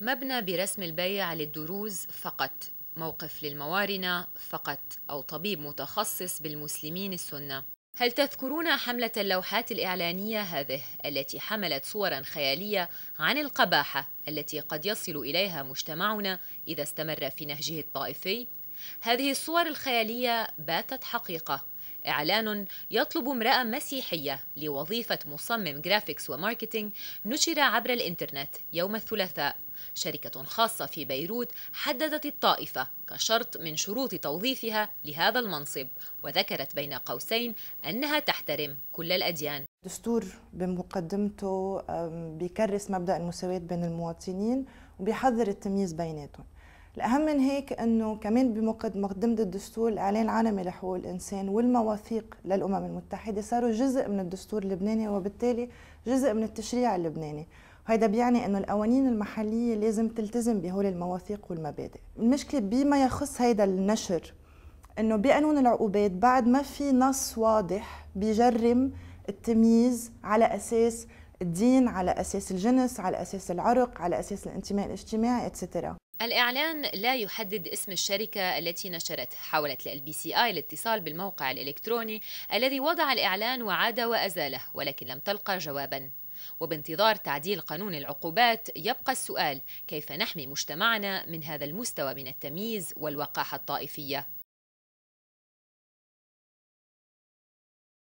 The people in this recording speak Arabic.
مبنى برسم البيع للدروز فقط موقف للموارنة فقط أو طبيب متخصص بالمسلمين السنة هل تذكرون حملة اللوحات الإعلانية هذه التي حملت صورا خيالية عن القباحة التي قد يصل إليها مجتمعنا إذا استمر في نهجه الطائفي؟ هذه الصور الخيالية باتت حقيقة إعلان يطلب امرأة مسيحية لوظيفة مصمم جرافيكس وماركتينج نشر عبر الإنترنت يوم الثلاثاء شركة خاصة في بيروت حددت الطائفة كشرط من شروط توظيفها لهذا المنصب وذكرت بين قوسين أنها تحترم كل الأديان الدستور بمقدمته بيكرس مبدأ المساواة بين المواطنين وبيحظر التمييز بيناتهم الأهم من هيك أنه كمان بمقدمة الدستور الإعلان العالمي لحقوق الإنسان والمواثيق للأمم المتحدة صاروا جزء من الدستور اللبناني وبالتالي جزء من التشريع اللبناني وهيدا بيعني انه القوانين المحليه لازم تلتزم بهول المواثيق والمبادئ المشكله بما يخص هيدا النشر انه بقانون العقوبات بعد ما في نص واضح بيجرم التمييز على اساس الدين على اساس الجنس على اساس العرق على اساس الانتماء الاجتماعي اتسترا الإعلان لا يحدد اسم الشركة التي نشرته حاولت الـ سي آي الاتصال بالموقع الإلكتروني الذي وضع الإعلان وعاد وأزاله ولكن لم تلقى جوابا وبانتظار تعديل قانون العقوبات يبقى السؤال كيف نحمي مجتمعنا من هذا المستوى من التمييز والوقاحة الطائفية